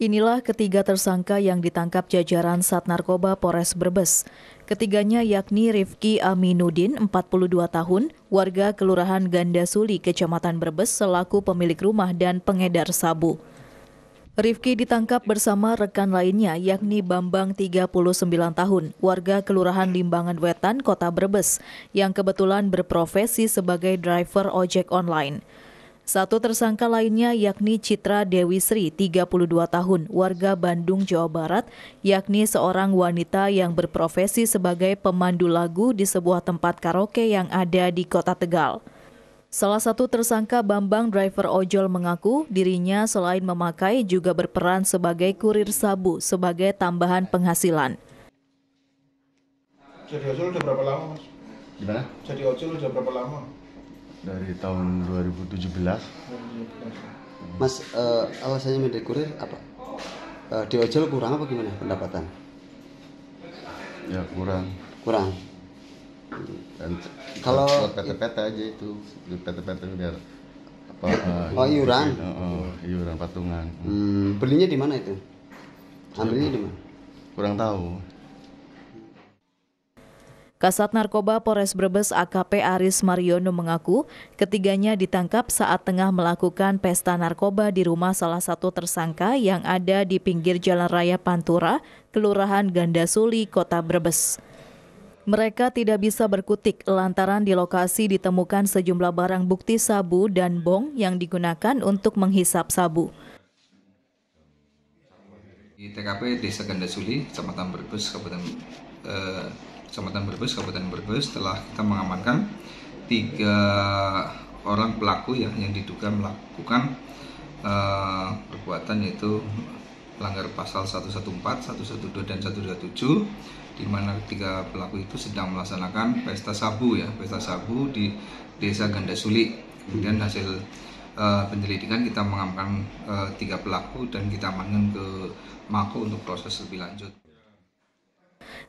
Inilah ketiga tersangka yang ditangkap jajaran Sat Narkoba Polres Brebes. Ketiganya yakni Rifki Aminuddin, 42 tahun, warga Kelurahan Gandasuli, Kecamatan Brebes, selaku pemilik rumah dan pengedar sabu. Rifki ditangkap bersama rekan lainnya yakni Bambang 39 tahun, warga Kelurahan Limbangan Wetan, Kota Brebes, yang kebetulan berprofesi sebagai driver ojek online. Satu tersangka lainnya yakni Citra Dewi Sri, 32 tahun, warga Bandung, Jawa Barat, yakni seorang wanita yang berprofesi sebagai pemandu lagu di sebuah tempat karaoke yang ada di Kota Tegal. Salah satu tersangka Bambang driver ojol mengaku dirinya selain memakai juga berperan sebagai kurir sabu sebagai tambahan penghasilan. Jadi ojol udah berapa lama, Mas? Gimana? Jadi ojol udah berapa lama? dari tahun 2017 Mas uh, alasannya menjadi kurir apa uh, di ojol kurang apa gimana pendapatan ya kurang kurang dan kalau PT-PT aja itu di PT-PT biar apa eh, oh iuran oh, oh, iuran patungan hmm, belinya di mana itu ambilnya di mana kurang tahu Kasat Narkoba Polres Brebes AKP Aris Mariono mengaku ketiganya ditangkap saat tengah melakukan pesta narkoba di rumah salah satu tersangka yang ada di pinggir Jalan Raya Pantura, Kelurahan Gandasuli, Kota Brebes. Mereka tidak bisa berkutik lantaran di lokasi ditemukan sejumlah barang bukti sabu dan bong yang digunakan untuk menghisap sabu. Di TKP Desa Gandasuli, Kecamatan Brebes, Kabupaten eh, Kecamatan Brebes, Kabupaten Brebes telah kita mengamankan tiga orang pelaku ya yang diduga melakukan uh, perbuatan yaitu melanggar pasal 114, 112 dan 127 di mana tiga pelaku itu sedang melaksanakan pesta sabu ya, pesta sabu di Desa Gandasuli. Kemudian hasil uh, penyelidikan kita mengamankan uh, tiga pelaku dan kita amankan ke Mako untuk proses lebih lanjut.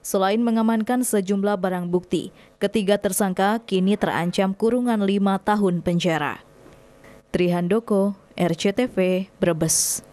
Selain mengamankan sejumlah barang bukti, ketiga tersangka kini terancam kurungan lima tahun penjara. Trihandoko, RCTV, Brebes.